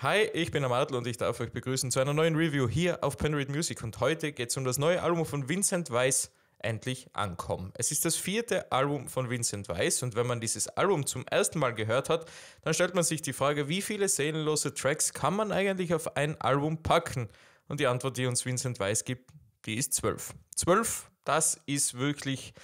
Hi, ich bin Amadl und ich darf euch begrüßen zu einer neuen Review hier auf Penread Music und heute geht es um das neue Album von Vincent Weiss, Endlich Ankommen. Es ist das vierte Album von Vincent Weiss und wenn man dieses Album zum ersten Mal gehört hat, dann stellt man sich die Frage, wie viele seelenlose Tracks kann man eigentlich auf ein Album packen? Und die Antwort, die uns Vincent Weiss gibt, die ist zwölf. Zwölf, das ist wirklich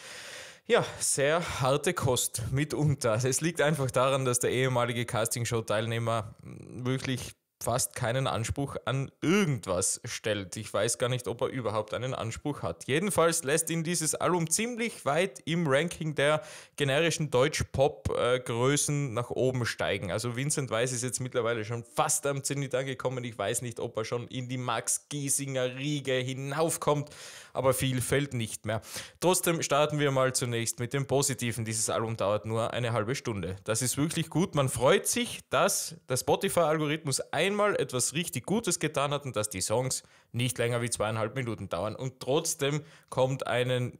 ja, sehr harte Kost mitunter. Es liegt einfach daran, dass der ehemalige Castingshow-Teilnehmer wirklich fast keinen Anspruch an irgendwas stellt. Ich weiß gar nicht, ob er überhaupt einen Anspruch hat. Jedenfalls lässt ihn dieses Album ziemlich weit im Ranking der generischen Deutsch-Pop-Größen nach oben steigen. Also Vincent Weiss ist jetzt mittlerweile schon fast am Zenit angekommen. Ich weiß nicht, ob er schon in die Max Giesinger Riege hinaufkommt, aber viel fällt nicht mehr. Trotzdem starten wir mal zunächst mit dem Positiven. Dieses Album dauert nur eine halbe Stunde. Das ist wirklich gut. Man freut sich, dass der Spotify-Algorithmus ein einmal etwas richtig Gutes getan hat und dass die Songs nicht länger wie zweieinhalb Minuten dauern. Und trotzdem kommt einen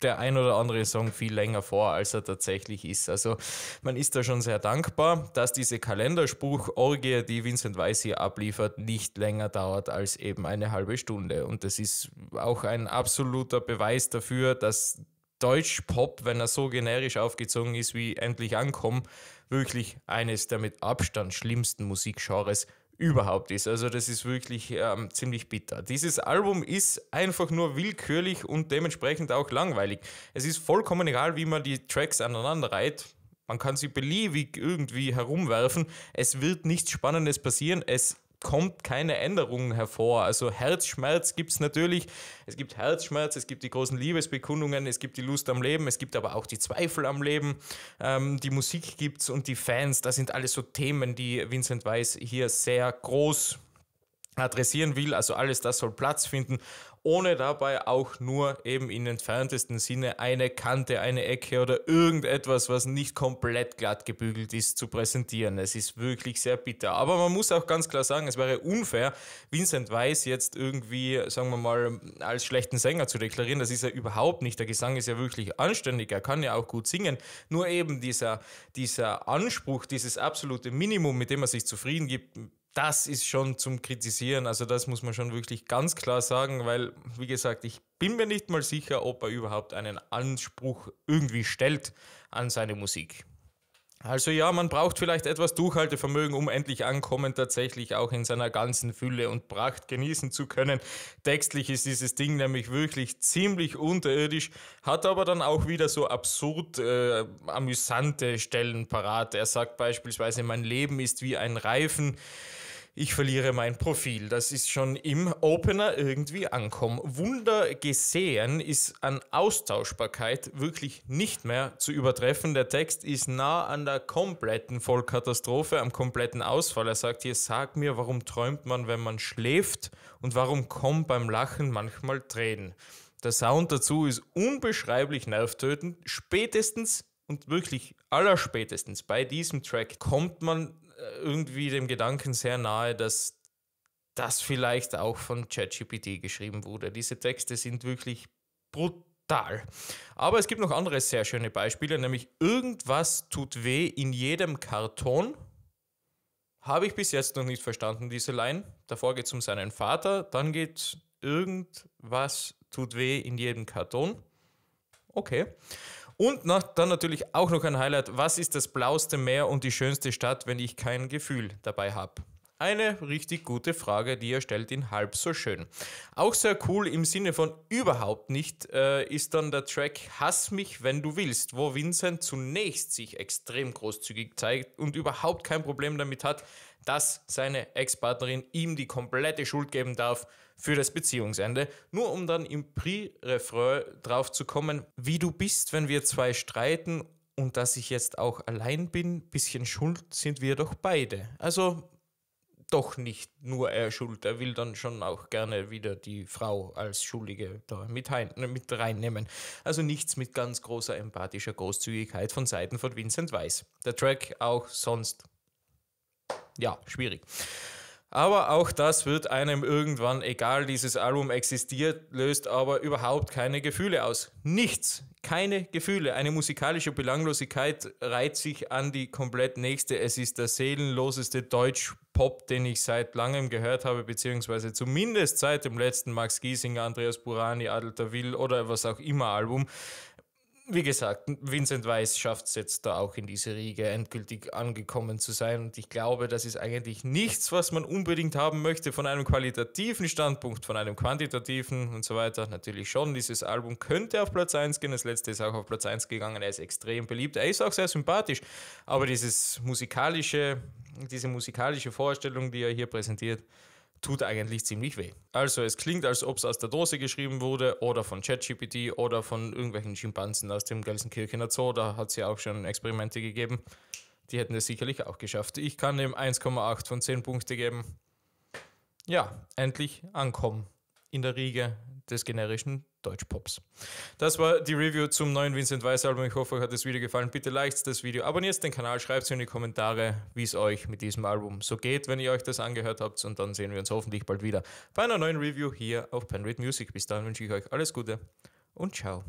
der ein oder andere Song viel länger vor, als er tatsächlich ist. Also man ist da schon sehr dankbar, dass diese Kalenderspruchorgie, die Vincent Weiss hier abliefert, nicht länger dauert als eben eine halbe Stunde. Und das ist auch ein absoluter Beweis dafür, dass Deutschpop, wenn er so generisch aufgezogen ist wie Endlich Ankommen, wirklich eines der mit Abstand schlimmsten Musikgenres überhaupt ist. Also das ist wirklich ähm, ziemlich bitter. Dieses Album ist einfach nur willkürlich und dementsprechend auch langweilig. Es ist vollkommen egal, wie man die Tracks aneinander reiht. Man kann sie beliebig irgendwie herumwerfen. Es wird nichts Spannendes passieren. Es kommt keine Änderung hervor. Also Herzschmerz gibt es natürlich. Es gibt Herzschmerz, es gibt die großen Liebesbekundungen, es gibt die Lust am Leben, es gibt aber auch die Zweifel am Leben. Ähm, die Musik gibt es und die Fans, das sind alles so Themen, die Vincent Weiss hier sehr groß adressieren will. Also alles das soll Platz finden ohne dabei auch nur eben in entferntesten Sinne eine Kante, eine Ecke oder irgendetwas, was nicht komplett glatt gebügelt ist, zu präsentieren. Es ist wirklich sehr bitter. Aber man muss auch ganz klar sagen, es wäre unfair, Vincent Weiss jetzt irgendwie, sagen wir mal, als schlechten Sänger zu deklarieren. Das ist er überhaupt nicht. Der Gesang ist ja wirklich anständig. Er kann ja auch gut singen. Nur eben dieser, dieser Anspruch, dieses absolute Minimum, mit dem er sich zufrieden gibt, das ist schon zum Kritisieren. Also das muss man schon wirklich ganz klar sagen, weil, wie gesagt, ich bin mir nicht mal sicher, ob er überhaupt einen Anspruch irgendwie stellt an seine Musik. Also ja, man braucht vielleicht etwas Durchhaltevermögen, um endlich Ankommen tatsächlich auch in seiner ganzen Fülle und Pracht genießen zu können. Textlich ist dieses Ding nämlich wirklich ziemlich unterirdisch, hat aber dann auch wieder so absurd äh, amüsante Stellen parat. Er sagt beispielsweise, mein Leben ist wie ein Reifen ich verliere mein Profil. Das ist schon im Opener irgendwie ankommen. Wunder gesehen ist an Austauschbarkeit wirklich nicht mehr zu übertreffen. Der Text ist nah an der kompletten Vollkatastrophe, am kompletten Ausfall. Er sagt hier, sag mir, warum träumt man, wenn man schläft und warum kommen beim Lachen manchmal Tränen. Der Sound dazu ist unbeschreiblich nervtötend. Spätestens und wirklich allerspätestens bei diesem Track kommt man irgendwie dem Gedanken sehr nahe, dass das vielleicht auch von ChatGPT geschrieben wurde. Diese Texte sind wirklich brutal. Aber es gibt noch andere sehr schöne Beispiele, nämlich irgendwas tut weh in jedem Karton. Habe ich bis jetzt noch nicht verstanden, diese Line. Davor geht es um seinen Vater, dann geht irgendwas tut weh in jedem Karton. Okay. Und noch, dann natürlich auch noch ein Highlight. Was ist das blauste Meer und die schönste Stadt, wenn ich kein Gefühl dabei habe? Eine richtig gute Frage, die er stellt ihn halb so schön. Auch sehr cool im Sinne von überhaupt nicht äh, ist dann der Track Hass mich, wenn du willst, wo Vincent zunächst sich extrem großzügig zeigt und überhaupt kein Problem damit hat, dass seine Ex-Partnerin ihm die komplette Schuld geben darf für das Beziehungsende, nur um dann im Pre-Refrain drauf zu kommen, wie du bist, wenn wir zwei streiten und dass ich jetzt auch allein bin, bisschen schuld sind wir doch beide. Also doch nicht nur er schuld. Er will dann schon auch gerne wieder die Frau als Schuldige da mit, rein, ne, mit reinnehmen. Also nichts mit ganz großer empathischer Großzügigkeit von Seiten von Vincent Weiss. Der Track auch sonst, ja, schwierig. Aber auch das wird einem irgendwann egal. Dieses Album existiert, löst aber überhaupt keine Gefühle aus. Nichts. Keine Gefühle. Eine musikalische Belanglosigkeit reiht sich an die komplett nächste. Es ist der seelenloseste Deutsch-Pop, den ich seit langem gehört habe, beziehungsweise zumindest seit dem letzten Max Giesinger, Andreas Burani, Adel Will oder was auch immer Album wie gesagt, Vincent Weiss schafft es jetzt da auch in diese Riege endgültig angekommen zu sein. Und ich glaube, das ist eigentlich nichts, was man unbedingt haben möchte von einem qualitativen Standpunkt, von einem quantitativen und so weiter. Natürlich schon, dieses Album könnte auf Platz 1 gehen. Das letzte ist auch auf Platz 1 gegangen. Er ist extrem beliebt. Er ist auch sehr sympathisch. Aber dieses musikalische, diese musikalische Vorstellung, die er hier präsentiert, tut eigentlich ziemlich weh. Also es klingt, als ob es aus der Dose geschrieben wurde oder von ChatGPT oder von irgendwelchen Schimpansen aus dem Gelsenkirchener Zoo. Da hat es ja auch schon Experimente gegeben. Die hätten es sicherlich auch geschafft. Ich kann dem 1,8 von 10 Punkte geben. Ja, endlich ankommen in der Riege des generischen Deutschpops. Das war die Review zum neuen Vincent Weiss Album. Ich hoffe, euch hat das Video gefallen. Bitte liked das Video, abonniert den Kanal, schreibt es in die Kommentare, wie es euch mit diesem Album so geht, wenn ihr euch das angehört habt. Und dann sehen wir uns hoffentlich bald wieder bei einer neuen Review hier auf Penrith Music. Bis dann wünsche ich euch alles Gute und ciao.